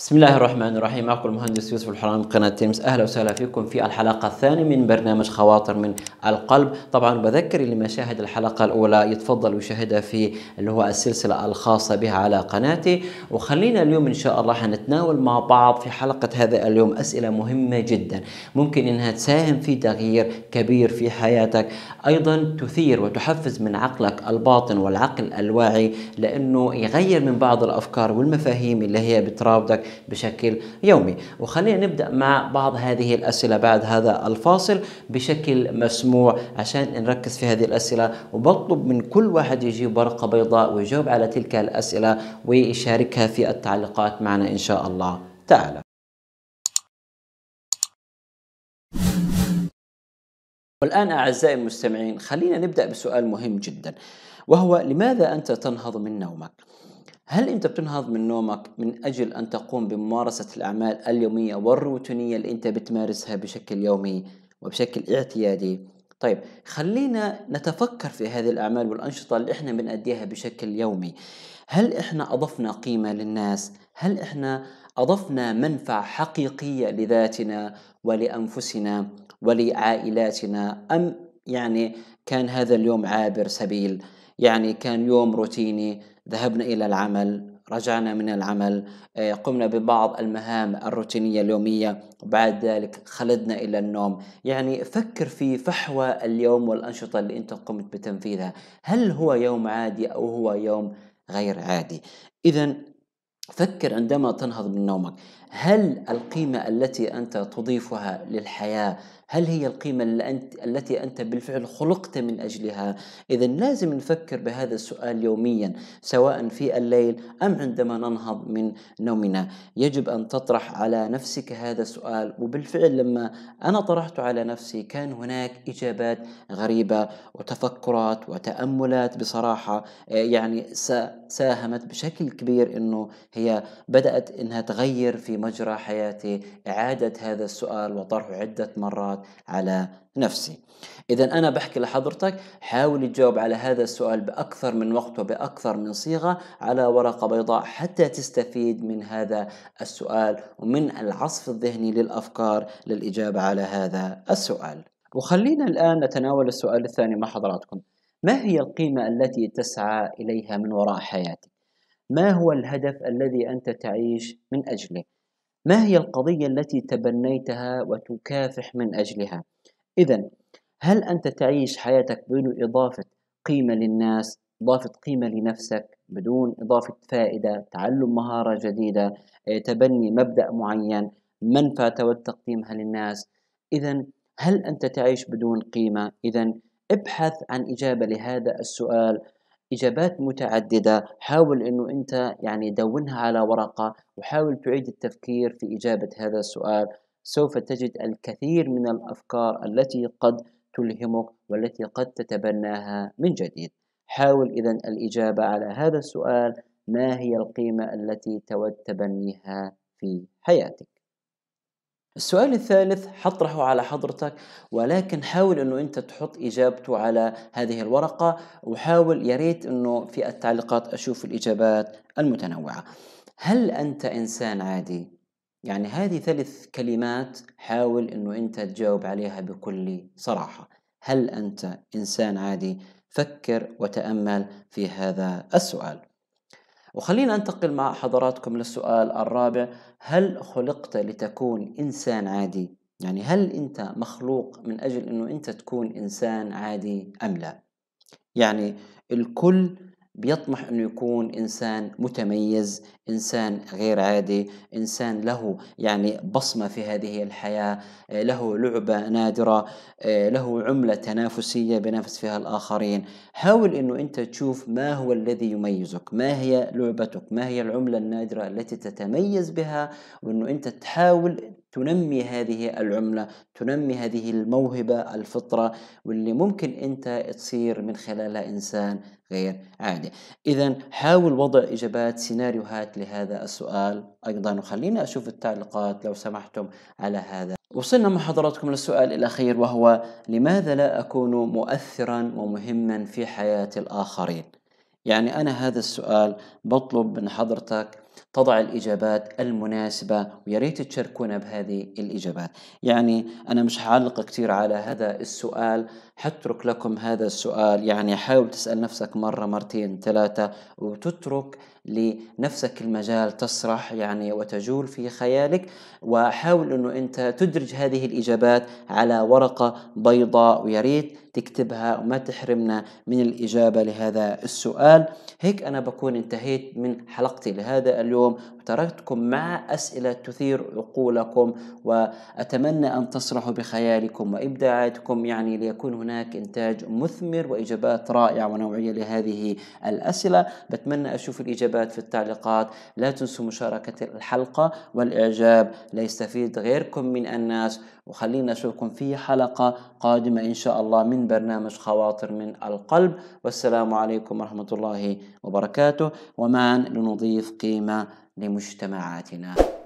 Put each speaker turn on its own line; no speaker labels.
بسم الله الرحمن الرحيم معكم المهندس يوسف الحرام قناة تيمز أهلا وسهلا فيكم في الحلقة الثانية من برنامج خواطر من القلب طبعا بذكر اللي ما شاهد الحلقة الأولى يتفضل ويشاهدها في اللي هو السلسلة الخاصة بها على قناتي وخلينا اليوم إن شاء الله حنتناول مع بعض في حلقة هذا اليوم أسئلة مهمة جدا ممكن إنها تساهم في تغيير كبير في حياتك أيضا تثير وتحفز من عقلك الباطن والعقل الواعي لأنه يغير من بعض الأفكار والمفاهيم اللي هي بتراودك بشكل يومي وخلينا نبدأ مع بعض هذه الأسئلة بعد هذا الفاصل بشكل مسموع عشان نركز في هذه الأسئلة وبطلب من كل واحد يجيب ورقة بيضاء ويجاوب على تلك الأسئلة ويشاركها في التعليقات معنا إن شاء الله تعالى والآن أعزائي المستمعين خلينا نبدأ بسؤال مهم جدا وهو لماذا أنت تنهض من نومك؟ هل أنت بتنهض من نومك من أجل أن تقوم بممارسة الأعمال اليومية والروتينية اللي أنت بتمارسها بشكل يومي وبشكل اعتيادي؟ طيب خلينا نتفكر في هذه الأعمال والأنشطة اللي إحنا بنأديها بشكل يومي هل إحنا أضفنا قيمة للناس؟ هل إحنا أضفنا منفعة حقيقية لذاتنا ولأنفسنا ولعائلاتنا أم يعني كان هذا اليوم عابر سبيل؟ يعني كان يوم روتيني ذهبنا إلى العمل رجعنا من العمل آه، قمنا ببعض المهام الروتينية اليومية وبعد ذلك خلدنا إلى النوم يعني فكر في فحوى اليوم والأنشطة اللي أنت قمت بتنفيذها هل هو يوم عادي أو هو يوم غير عادي إذا فكر عندما تنهض من نومك هل القيمة التي أنت تضيفها للحياة هل هي القيمة التي أنت بالفعل خلقت من أجلها إذا لازم نفكر بهذا السؤال يوميا سواء في الليل أم عندما ننهض من نومنا يجب أن تطرح على نفسك هذا السؤال وبالفعل لما أنا طرحته على نفسي كان هناك إجابات غريبة وتفكرات وتأملات بصراحة يعني ساهمت بشكل كبير أنه هي هي بدأت أنها تغير في مجرى حياتي إعادة هذا السؤال وطرحه عدة مرات على نفسي إذا أنا بحكي لحضرتك حاول تجاوب على هذا السؤال بأكثر من وقت وبأكثر من صيغة على ورقة بيضاء حتى تستفيد من هذا السؤال ومن العصف الذهني للأفكار للإجابة على هذا السؤال وخلينا الآن نتناول السؤال الثاني مع حضراتكم ما هي القيمة التي تسعى إليها من وراء حياتك؟ ما هو الهدف الذي أنت تعيش من أجله؟ ما هي القضية التي تبنيتها وتكافح من أجلها؟ إذا هل أنت تعيش حياتك بدون إضافة قيمة للناس، إضافة قيمة لنفسك، بدون إضافة فائدة، تعلم مهارة جديدة، آه، تبني مبدأ معين، منفى تود تقديمها للناس؟ إذا هل أنت تعيش بدون قيمة؟ إذا ابحث عن إجابة لهذا السؤال اجابات متعدده حاول انه انت يعني دونها على ورقه وحاول تعيد التفكير في اجابه هذا السؤال سوف تجد الكثير من الافكار التي قد تلهمك والتي قد تتبناها من جديد حاول اذا الاجابه على هذا السؤال ما هي القيمه التي تود تبنيها في حياتك السؤال الثالث حطرحه على حضرتك ولكن حاول انه انت تحط اجابته على هذه الورقه وحاول يا ريت انه في التعليقات اشوف الاجابات المتنوعه هل انت انسان عادي يعني هذه ثلاث كلمات حاول انه انت تجاوب عليها بكل صراحه هل انت انسان عادي فكر وتامل في هذا السؤال وخلينا أنتقل مع حضراتكم للسؤال الرابع هل خلقت لتكون إنسان عادي؟ يعني هل أنت مخلوق من أجل أنه أنت تكون إنسان عادي أم لا؟ يعني الكل بيطمح انه يكون انسان متميز، انسان غير عادي، انسان له يعني بصمه في هذه الحياه، آه، له لعبه نادره، آه، له عمله تنافسيه بينافس فيها الاخرين، حاول انه انت تشوف ما هو الذي يميزك، ما هي لعبتك، ما هي العمله النادره التي تتميز بها وانه انت تحاول تنمي هذه العملة تنمي هذه الموهبة الفطرة واللي ممكن أنت تصير من خلالها إنسان غير عادي إذا حاول وضع إجابات سيناريوهات لهذا السؤال أيضا وخلينا أشوف التعليقات لو سمحتم على هذا وصلنا مع حضراتكم للسؤال الأخير وهو لماذا لا أكون مؤثرا ومهما في حياة الآخرين؟ يعني أنا هذا السؤال بطلب من حضرتك تضع الإجابات المناسبة ويا ريت تشاركونا بهذه الإجابات يعني أنا مش حعلق كثير على هذا السؤال حترك لكم هذا السؤال يعني حاول تسأل نفسك مرة مرتين ثلاثة وتترك لنفسك المجال تسرح يعني وتجول في خيالك وحاول أنه أنت تدرج هذه الإجابات على ورقة بيضاء ويا ريت تكتبها وما تحرمنا من الإجابة لهذا السؤال هيك أنا بكون انتهيت من حلقتي لهذا اليوم وتركتكم مع أسئلة تثير عقولكم وأتمنى أن تصلحوا بخيالكم وإبداعاتكم يعني ليكون هناك إنتاج مثمر وإجابات رائعة ونوعية لهذه الأسئلة بتمنى أشوف الإجابات في التعليقات لا تنسوا مشاركة الحلقة والإعجاب ليستفيد غيركم من الناس وخلينا نشوفكم في حلقة قادمة إن شاء الله من برنامج خواطر من القلب والسلام عليكم ورحمة الله وبركاته ومعا لنضيف قيمة لمجتمعاتنا